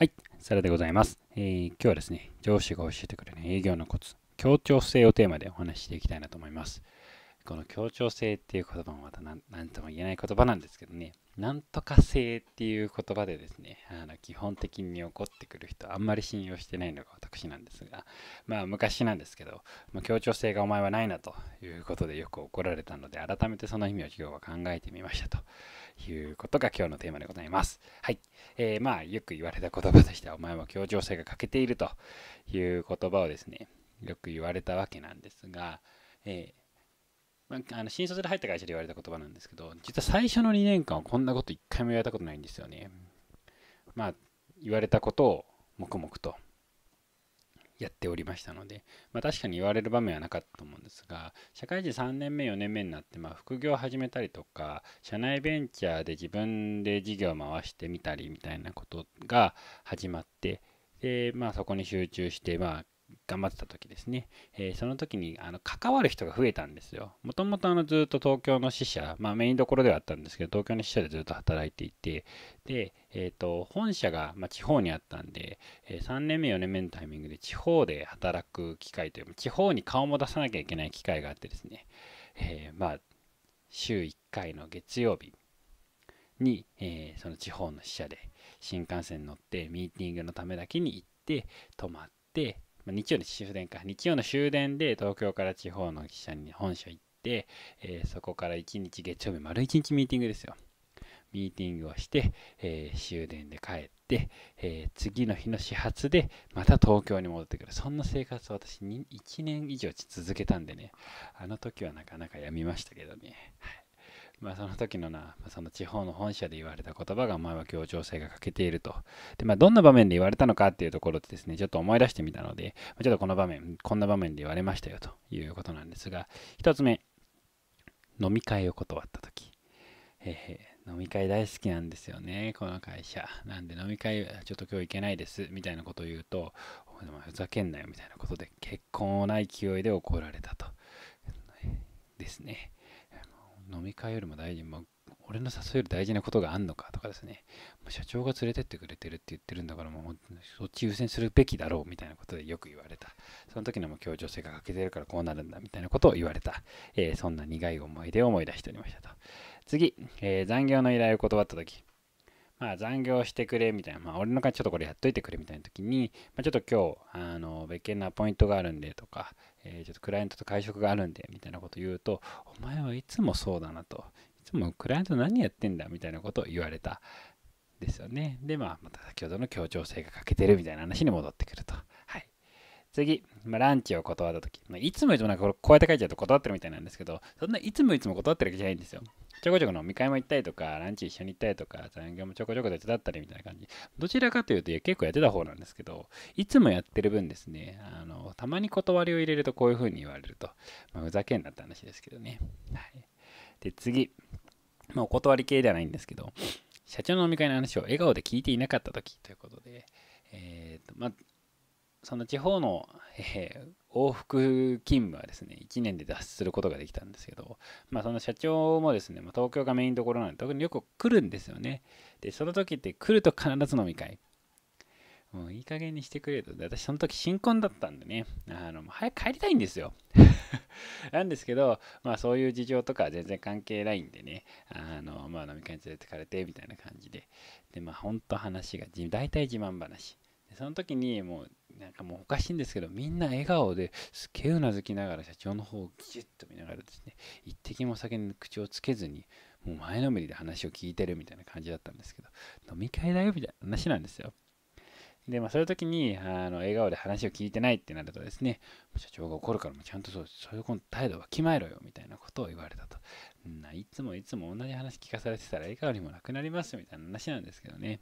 はい、サラでございます、えー、今日はですね、上司が教えてくれる営業のコツ、協調性をテーマでお話ししていきたいなと思います。この協調性っていう言葉もまた何とも言えない言葉なんですけどね、なんとか性っていう言葉でですね、あの基本的に起こってくる人、あんまり信用してないのが私なんですが、まあ昔なんですけど、まあ、協調性がお前はないなということでよく怒られたので、改めてその意味を今日は考えてみましたということが今日のテーマでございます。はい。えー、まあよく言われた言葉としては、お前は協調性が欠けているという言葉をですね、よく言われたわけなんですが、えーまあ、あの新卒で入った会社で言われた言葉なんですけど、実は最初の2年間はこんなこと1回も言われたことないんですよね。まあ、言われたことを黙々とやっておりましたので、まあ、確かに言われる場面はなかったと思うんですが社会人3年目4年目になって、まあ、副業を始めたりとか社内ベンチャーで自分で事業を回してみたりみたいなことが始まってで、まあ、そこに集中して、まあ、頑張ってた時ですね、えー、その時にあの関わる人が増えたんですよ。もともとあのずっと東京の支社、まあ、メインどころではあったんですけど、東京の支社でずっと働いていて、で、えーと、本社が、まあ、地方にあったんで、えー、3年目、4年目のタイミングで地方で働く機会という地方に顔も出さなきゃいけない機会があってですね、えー、まあ、週1回の月曜日に、えー、その地方の支社で新幹線に乗ってミーティングのためだけに行って泊まってまあ、日曜の終電か、日曜の終電で東京から地方の記者に本社行って、えー、そこから1日月曜日、丸1日ミーティングですよ。ミーティングをして、えー、終電で帰って、えー、次の日の始発でまた東京に戻ってくる。そんな生活を私に1年以上続けたんでね、あの時はなかなかやみましたけどね。はいまあ、その時のな、その地方の本社で言われた言葉が、お前は協調性が欠けていると。で、まあ、どんな場面で言われたのかっていうところでですね、ちょっと思い出してみたので、ちょっとこの場面、こんな場面で言われましたよということなんですが、1つ目、飲み会を断った時。えへ飲み会大好きなんですよね、この会社。なんで飲み会、ちょっと今日行けないです、みたいなことを言うと、お前ふざけんなよ、みたいなことで、結婚をない勢いで怒られたと。ですね。飲み会よりも大事、まあ、俺の誘いより大事なことがあんのかとかですね、まあ、社長が連れてってくれてるって言ってるんだから、もうそっち優先するべきだろうみたいなことでよく言われた。その時のも協調性が欠けてるからこうなるんだみたいなことを言われた。えー、そんな苦い思い出を思い出しておりましたと。次、えー、残業の依頼を断った時。まあ、残業してくれみたいな、まあ、俺の会ちょっとこれやっといてくれみたいな時に、まあ、ちょっと今日、あの、別件のアポイントがあるんでとか、えちょっとクライアントと会食があるんで、みたいなこと言うと、お前はいつもそうだなと、いつもクライアント何やってんだ、みたいなことを言われた。ですよね。で、まあ、また先ほどの協調性が欠けてるみたいな話に戻ってくると。次、まあ、ランチを断った時、まあ、いつもいつもなんかこうやって書いちゃうと断ってるみたいなんですけど、そんないつもいつも断ってるわけじゃないんですよ。ちょこちょこのみ会も行ったりとか、ランチ一緒に行ったりとか、残業もちょこちょこ手伝ったりみたいな感じ。どちらかというと結構やってた方なんですけど、いつもやってる分ですね、あのたまに断りを入れるとこういう風に言われると、まあ、ふざけんなって話ですけどね。はい、で、次、まあ、お断り系ではないんですけど、社長の飲み会の話を笑顔で聞いていなかった時ということで、えーとまあ、その地方の、えー、往復勤務はですね、1年で脱出することができたんですけど、まあ、その社長もですね、ま東京がメインどころなんで、特によく来るんですよね。で、その時って来ると必ず飲み会。もういい加減にしてくれと。私、その時新婚だったんでね、あの早く帰りたいんですよ。なんですけど、まあそういう事情とか全然関係ないんでね、あの、まあ飲み会に連れてかれてみたいな感じで、で、まあ本当話が、大体自慢話。その時にもうなんかもうおかしいんですけど、みんな笑顔ですっげえうなずきながら社長の方をュっと見ながらですね、一滴も酒に口をつけずに、もう前のめりで話を聞いてるみたいな感じだったんですけど、飲み会だよみたいな話なんですよ。で、まあ、そういう時に、あの、笑顔で話を聞いてないってなるとですね、社長が怒るからもちゃんとそう、そういう態度は決まえろよ、みたいなことを言われたと。ないつもいつも同じ話聞かされてたら笑顔にもなくなります、みたいな話なんですけどね。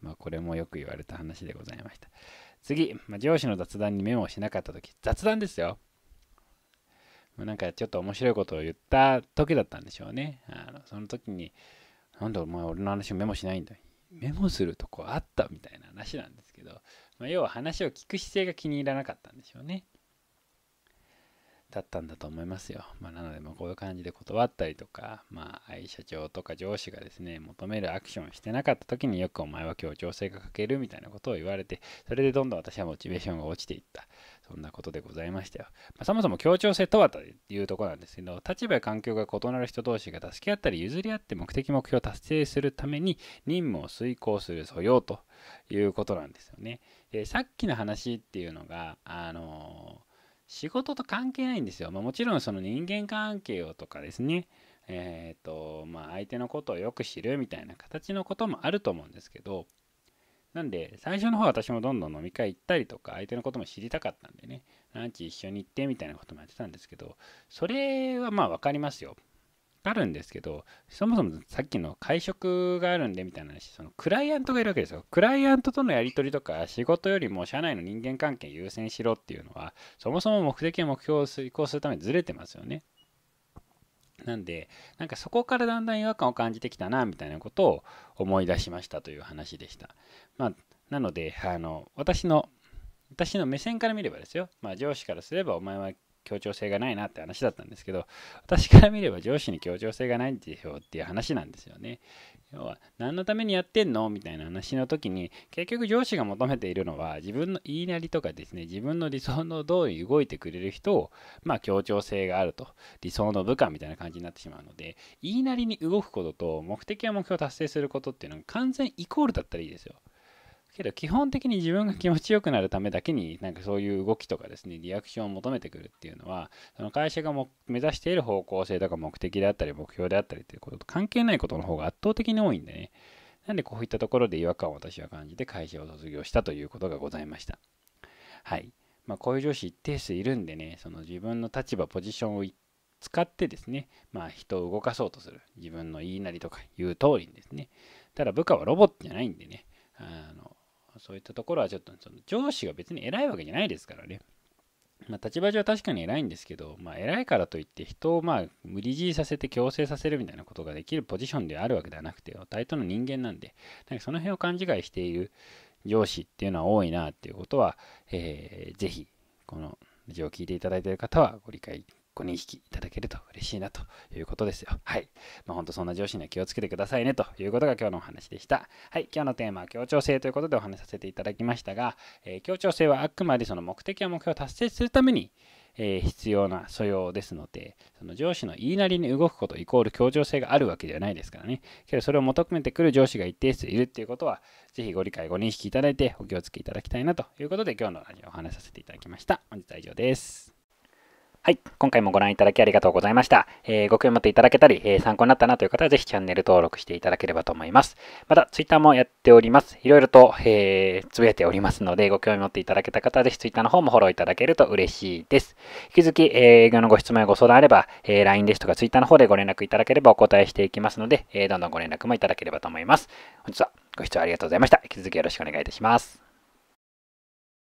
まあ、これもよく言われた話でございました。次、まあ、上司の雑談にメモをしなかった時雑談ですよなんかちょっと面白いことを言った時だったんでしょうね。あのその時に、なんでお前俺の話をメモしないんだメモするとこあったみたいな話なんですけど、まあ、要は話を聞く姿勢が気に入らなかったんでしょうね。だったんだと思いますよ。まあ、なので、まこういう感じで断ったりとか、まあ、社長とか上司がですね、求めるアクションしてなかった時によくお前は今日調整が欠けるみたいなことを言われて、それでどんどん私はモチベーションが落ちていった。そんなことでございましたよ。まあ、そもそも協調性とはというとこなんですけど、立場や環境が異なる人同士が助け合ったり譲り合って目的目標を達成するために任務を遂行する素養ということなんですよね。でさっきの話っていうのが、あのー仕事と関係ないんですよ。まあ、もちろんその人間関係をとかですね、えっ、ー、と、まあ、相手のことをよく知るみたいな形のこともあると思うんですけど、なんで、最初の方は私もどんどん飲み会行ったりとか、相手のことも知りたかったんでね、ランチ一緒に行ってみたいなこともやってたんですけど、それはまあ分かりますよ。あるんですけどそもそもさっきの会食があるんでみたいな話そのクライアントがいるわけですよクライアントとのやり取りとか仕事よりも社内の人間関係優先しろっていうのはそもそも目的や目標を遂行するためにずれてますよねなんでなんかそこからだんだん違和感を感じてきたなみたいなことを思い出しましたという話でしたまあなのであの私の私の目線から見ればですよ、まあ、上司からすればお前は協調性がないなって話だったんですけど、私から見れば上司に協調性がないんでしょうっていう話なんですよね。要は、何のためにやってんのみたいな話の時に、結局上司が求めているのは、自分の言いなりとかですね、自分の理想の通り動いてくれる人を、まあ、協調性があると、理想の部下みたいな感じになってしまうので、言いなりに動くことと、目的や目標を達成することっていうのは完全イコールだったらいいですよ。けど基本的に自分が気持ちよくなるためだけになんかそういう動きとかですねリアクションを求めてくるっていうのはその会社が目指している方向性とか目的であったり目標であったりっていうことと関係ないことの方が圧倒的に多いんでねなんでこういったところで違和感を私は感じて会社を卒業したということがございましたはいまあこういう上司一定数いるんでねその自分の立場ポジションを使ってですね、まあ、人を動かそうとする自分の言いなりとか言う通りにですねただ部下はロボットじゃないんでねそういったところはちょっとその上司が別に偉いわけじゃないですからね。まあ、立場上は確かに偉いんですけど、まあ、偉いからといって人をまあ無理強いさせて強制させるみたいなことができるポジションであるわけではなくて対等の人間なんでなんかその辺を勘違いしている上司っていうのは多いなっていうことは、えー、ぜひこの字を聞いていただいている方はご理解ご認識いただけると嬉しいなということですよ。はい。まあ、ほんとそんな上司には気をつけてくださいねということが今日のお話でした。はい。今日のテーマは協調性ということでお話しさせていただきましたが、えー、協調性はあくまでその目的や目標を達成するために、えー、必要な素養ですので、その上司の言いなりに動くことイコール協調性があるわけではないですからね。けどそれを求めてくる上司が一定数いるっていうことは、ぜひご理解、ご認識いただいてお気をつけいただきたいなということで、今日のラジオをお話しさせていただきました。本日は以上です。はい。今回もご覧いただきありがとうございました。えー、ご興味持っていただけたり、えー、参考になったなという方はぜひチャンネル登録していただければと思います。また、Twitter もやっております。いろいろと、えー、つぶやいておりますので、ご興味持っていただけた方はぜひ Twitter の方もフォローいただけると嬉しいです。引き続き、え営業のご質問やご相談あれば、え LINE ですとか Twitter の方でご連絡いただければお答えしていきますので、えどんどんご連絡もいただければと思います。本日はご視聴ありがとうございました。引き続きよろしくお願いいたします。